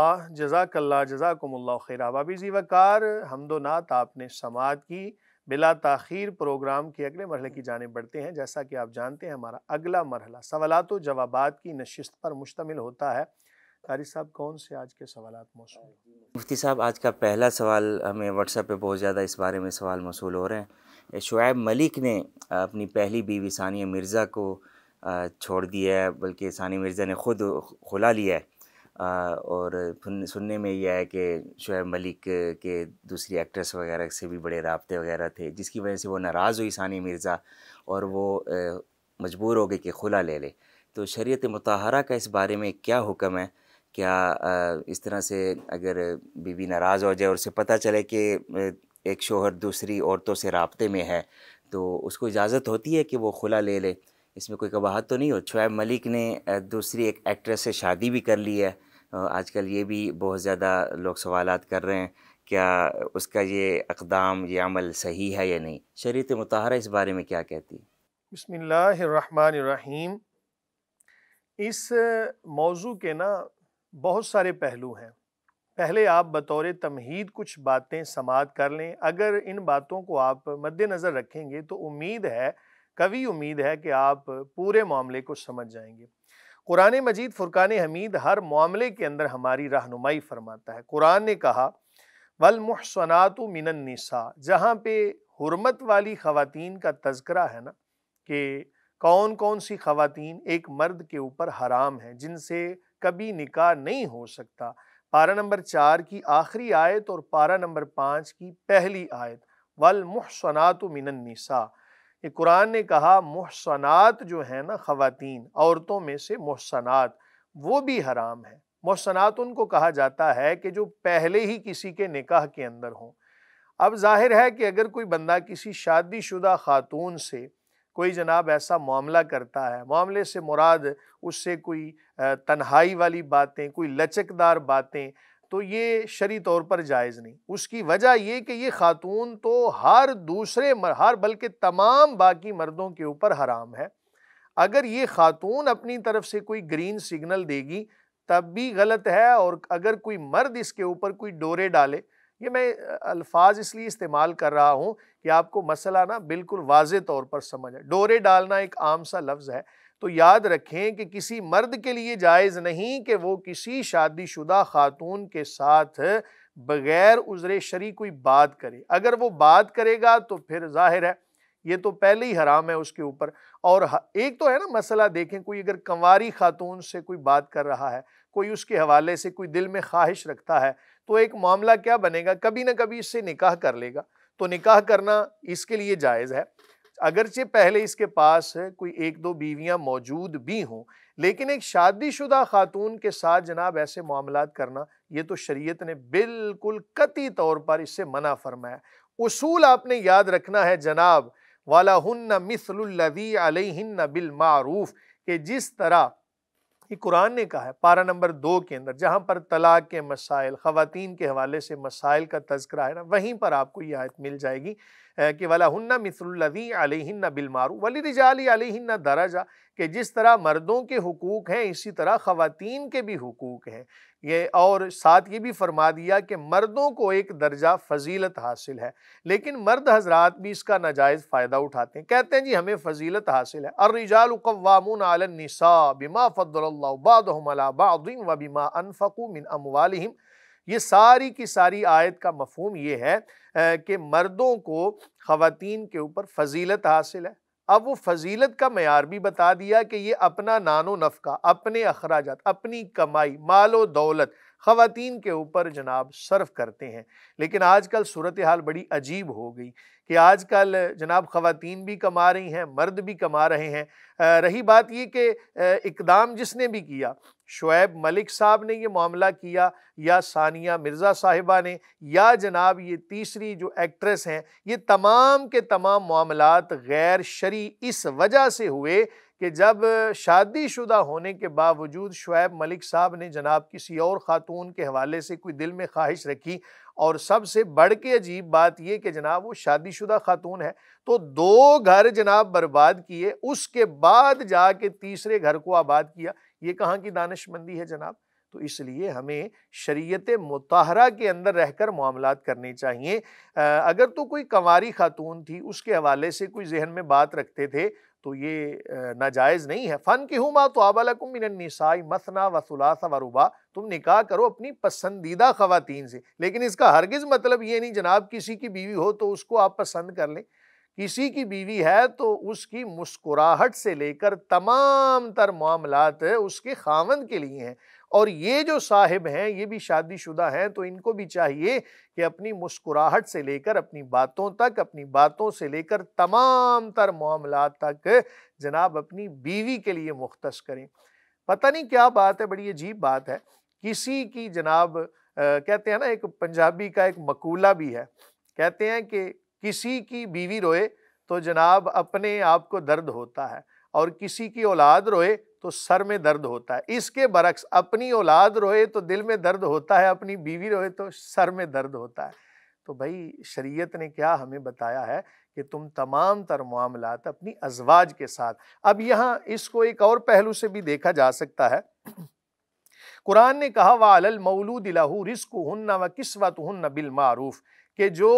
जजाकल्ला जजाकमल्ला खैरा बाबी जी वकार हमदोनात आपने समात की बिला तखीर प्रोग्राम के अगले मरहले की जानब बढ़ते हैं जैसा कि आप जानते हैं हमारा अगला मरहला सवालत जवाब की नशस्त पर मुश्तमिल होता है कारी साहब कौन से आज के सवाल मौसू मुफ्ती साहब आज का पहला सवाल हमें व्हाट्सएप पर बहुत ज़्यादा इस बारे में सवाल मौसू हो रहे हैं शुएब मलिक ने अपनी पहली बीवी सानिया मिर्ज़ा को छोड़ दिया है बल्कि सानिया मिर्ज़ा ने खुद खुला लिया है और सुनने में यह है कि शुएब मलिक के दूसरी एक्ट्रेस वगैरह से भी बड़े रबते वगैरह थे जिसकी वजह से वो नाराज़ हुई सानी मिर्ज़ा और वो मजबूर हो गए कि खुला ले ले तो शरीयत मतहरा का इस बारे में क्या हुक्म है क्या इस तरह से अगर बीवी नाराज़ हो जाए और उसे पता चले कि एक शोहर दूसरी औरतों से रबते में है तो उसको इजाज़त होती है कि वो खुला ले ले इसमें कोई कबाहत तो नहीं हो शुएब मलिक ने दूसरी एक एक्ट्रेस से शादी भी कर ली है आजकल ये भी बहुत ज़्यादा लोग सवाल कर रहे हैं क्या उसका ये अकदाम ये अमल सही है या नहीं शरीत मतहरा इस बारे में क्या कहती है बसमीम इस मौजू के ना बहुत सारे पहलू हैं पहले आप बतौर तमहीद कुछ बातें समात कर लें अगर इन बातों को आप मद्दनज़र रखेंगे तो उम्मीद है कभी उम्मीद है कि आप पूरे मामले को समझ जाएंगे कुरान मजीद फ़ुरक़ान हमीद हर मामले के अंदर हमारी रहनुमाई फरमाता है कुरान ने कहा वलमहसनात मिनन्सा जहाँ पे हरमत वाली ख़वान का तस्करा है ना कि कौन कौन सी ख़वान एक मर्द के ऊपर हराम है जिनसे कभी निकाह नहीं हो सकता पारा नंबर चार की आखिरी आयत और पारा नंबर पाँच की पहली आयत वलमहसनात मिनन्सा ये कुरान ने कहा मोहसनात जो है ना ख़वातीन औरतों में से मोहसनात वो भी हराम है मोहसनात उनको कहा जाता है कि जो पहले ही किसी के निकाह के अंदर हों अब जाहिर है कि अगर कोई बंदा किसी शादीशुदा खातून से कोई जनाब ऐसा मामला करता है मामले से मुराद उससे कोई तन्हाई वाली बातें कोई लचकदार बातें तो ये शरी तौर पर जायज़ नहीं उसकी वजह ये कि ये ख़ातून तो हर दूसरे मर, हर बल्कि तमाम बाकी मर्दों के ऊपर हराम है अगर ये ख़ातून अपनी तरफ से कोई ग्रीन सिग्नल देगी तब भी गलत है और अगर कोई मर्द इसके ऊपर कोई डोरे डाले ये मैं अल्फाज इसलिए इस्तेमाल कर रहा हूँ कि आपको मसला ना बिल्कुल वाज तौर पर समझ है डोरे डालना एक आम सा लफ्ज़ है तो याद रखें कि किसी मर्द के लिए जायज़ नहीं कि वो किसी शादीशुदा खातून के साथ बग़ैर उजरे शरी कोई बात करे अगर वो बात करेगा तो फिर जाहिर है ये तो पहले ही हराम है उसके ऊपर और एक तो है ना मसला देखें कोई अगर कंवारी खातून से कोई बात कर रहा है कोई उसके हवाले से कोई दिल में ख्वाहिश रखता है तो एक मामला क्या बनेगा कभी ना कभी इससे निकाह कर लेगा तो निकाह करना इसके लिए जायज़ है अगरचे पहले इसके पास कोई एक दो बीवियां मौजूद भी हों लेकिन एक शादीशुदा खातून के साथ जनाब ऐसे मामला करना ये तो शरीयत ने बिल्कुल कती तौर पर इससे मना फरमाया उसूल आपने याद रखना है जनाब वाला हन्न मिसलवी अलहन्न बिलमारूफ़ कि जिस तरह कि कुरान ने कहा है पारा नंबर दो के अंदर जहाँ पर तलाक के मसाइल ख़वातीन के हवाले से मसाइल का तस्करा है ना वहीं पर आपको यह आयत मिल जाएगी कि वाला हन्ना मिसलवी अलहिन्ना बिलमारू वली रिजाली अलहिन्ना दराजा कि जिस तरह मर्दों के हकूक़ हैं इसी तरह ख़वान के भी हकूक़ हैं ये और साथ ये भी फरमा दिया कि मर्दों को एक दर्जा फजीलत हासिल है लेकिन मर्द हजरात भी इसका नाजायज़ फ़ायदा उठाते हैं कहते हैं जी हमें फजीलत हासिल है अर्रिजाल कवामून बिमा फ़दल बाद व बिमा अनफ़कू मिन अमवालहिम ये सारी की सारी आयत का मफहम ये है कि मर्दों को ख़वान के ऊपर फजीलत हासिल है अब वो फजीलत का मैार भी बता दिया कि ये अपना नानो नफका अपने अखराज अपनी कमाई मालो दौलत खातन के ऊपर जनाब सर्व करते हैं लेकिन आजकल सूरत हाल बड़ी अजीब हो गई कि आजकल जनाब ख़वातीन भी कमा रही हैं मर्द भी कमा रहे हैं रही बात ये कि इकदाम जिसने भी किया शुएब मलिक साहब ने ये मामला किया या सानिया मिर्ज़ा साहिबा ने या जनाब ये तीसरी जो एक्ट्रेस हैं ये तमाम के तमाम मामला गैर शरी इस वजह से हुए कि जब शादीशुदा होने के बावजूद शुएब मलिक साहब ने जनाब किसी और ख़ातून के हवाले से कोई दिल में ख्वाहिश रखी और सबसे बढ़ के अजीब बात यह कि जनाब वो शादीशुदा खातून है तो दो घर जनाब बर्बाद किए उसके बाद जाके तीसरे घर को आबाद किया ये कहाँ की दानशमंदी है जनाब तो इसलिए हमें शरीयत मतहरा के अंदर रहकर मामला करने चाहिए अगर तो कोई कंवारी खातून थी उसके हवाले से कोई जहन में बात रखते थे तो ये नाजायज़ नहीं है फ़न की हूँ माँ तो आबालकुमिनसाई मसना वसुलासा वरुबा तुम निकाह करो अपनी पसंदीदा ख़वातीन से लेकिन इसका हरगिज़ मतलब ये नहीं जनाब किसी की बीवी हो तो उसको आप पसंद कर लें किसी की बीवी है तो उसकी मुस्कुराहट से लेकर तमाम तर मामलात उसके खावंद के लिए हैं और ये जो साहिब हैं ये भी शादीशुदा हैं तो इनको भी चाहिए कि अपनी मुस्कुराहट से लेकर अपनी बातों तक अपनी बातों से लेकर तमाम तर मामला तक जनाब अपनी बीवी के लिए मुख्त करें पता नहीं क्या बात है बड़ी अजीब बात है किसी की जनाब आ, कहते हैं ना एक पंजाबी का एक मकूला भी है कहते हैं कि किसी की बीवी रोए तो जनाब अपने आप को दर्द होता है और किसी की औलाद रोए तो सर में दर्द होता है इसके बरक्स अपनी औलाद रोए तो दिल में दर्द होता है अपनी बीवी रोए तो सर में दर्द होता है तो भाई शरीयत ने क्या हमें बताया है कि तुम तमाम तर मामला अपनी अजवाज के साथ अब यहाँ इसको एक और पहलू से भी देखा जा सकता है कुरान ने कहा वाल मौलूद लहू रिस्क हन्ना व किस्वत हन्ना बिल मारूफ़ कि जो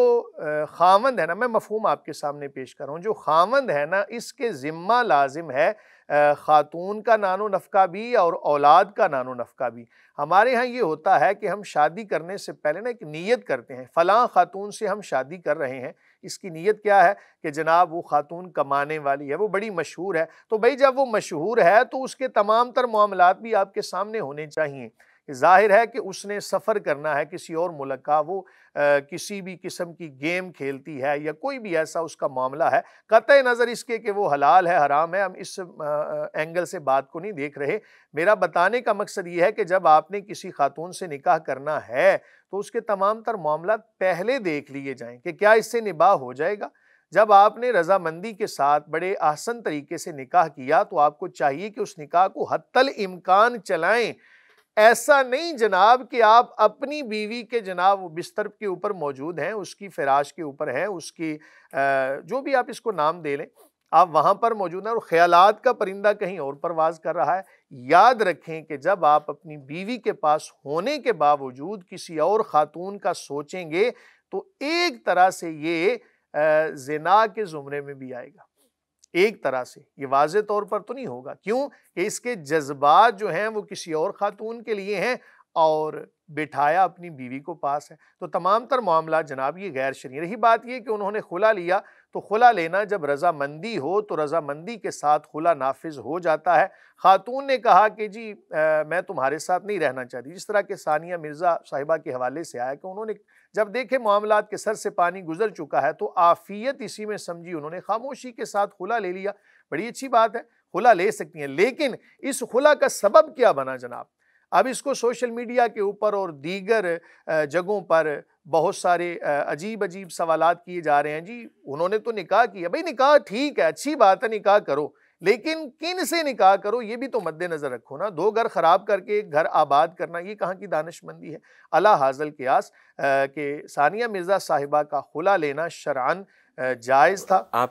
खावंद है ना मैं मफहूम आपके सामने पेश कर रहा हूँ जो खावंद है ना इसके ज़िम्मा लाजिम है ख़ातून का नानो नफ़का भी और औलाद का नानो नफ़का भी हमारे यहाँ ये होता है कि हम शादी करने से पहले ना एक नीयत करते हैं फ़लाँ ख़ातून से हम शादी कर रहे हैं इसकी नीयत क्या है कि जनाब वो ख़ातून कमाने वाली है वो बड़ी मशहूर है तो भाई जब वो मशहूर है तो उसके तमाम तर मामला भी आपके सामने होने चाहिए जाहिर है कि उसने सफ़र करना है किसी और मुल्क का वो आ, किसी भी किस्म की गेम खेलती है या कोई भी ऐसा उसका मामला है कत नज़र इसके कि वो हलाल है हराम है हम इस आ, एंगल से बात को नहीं देख रहे मेरा बताने का मकसद ये है कि जब आपने किसी खातून से निकाह करना है तो उसके तमाम तर मामला पहले देख लिए जाएँ कि क्या इससे निबाह हो जाएगा जब आपने रजामंदी के साथ बड़े आसन तरीके से निकाह किया तो आपको चाहिए कि उस निकाह को हत्तल इम्कान चलाएं ऐसा नहीं जनाब कि आप अपनी बीवी के जनाब बिस्तर के ऊपर मौजूद हैं उसकी फराश के ऊपर हैं उसकी जो भी आप इसको नाम दे लें आप वहाँ पर मौजूद हैं और ख्यालात का परिंदा कहीं और परवाज कर रहा है याद रखें कि जब आप अपनी बीवी के पास होने के बावजूद किसी और ख़ातून का सोचेंगे तो एक तरह से ये जना के ज़ुमरे में भी आएगा एक तरह से ये वाज तौर पर तो नहीं होगा क्यों कि इसके जज्बात जो हैं वो किसी और ख़ातून के लिए हैं और बिठाया अपनी बीवी को पास है तो तमाम तर मामला जनाब ये गैर शरीय रही बात यह कि उन्होंने खुला लिया तो खुला लेना जब रजामंदी हो तो रजामंदी के साथ खुला नाफिज हो जाता है ख़ातून ने कहा कि जी आ, मैं तुम्हारे साथ नहीं रहना चाहती जिस तरह के सानिया मिर्ज़ा साहिबा के हवाले से आया कि उन्होंने जब देखे मामला के सर से पानी गुजर चुका है तो आफियत इसी में समझी उन्होंने खामोशी के साथ खुला ले लिया बड़ी अच्छी बात है खुला ले सकती हैं लेकिन इस खुला का सबब क्या बना जनाब अब इसको सोशल मीडिया के ऊपर और दीगर जगहों पर बहुत सारे अजीब अजीब सवाल किए जा रहे हैं जी उन्होंने तो निकाह किया भाई निकाह ठीक है अच्छी बात है निकाह करो लेकिन किन से निकाह करो ये भी तो मद्देनजर रखो ना दो घर खराब करके एक घर आबाद करना ये कहाँ की दानशमंदी है अला हाजल आस के सानिया मिर्ज़ा साहिबा का खुला लेना शरान जायज़ था आप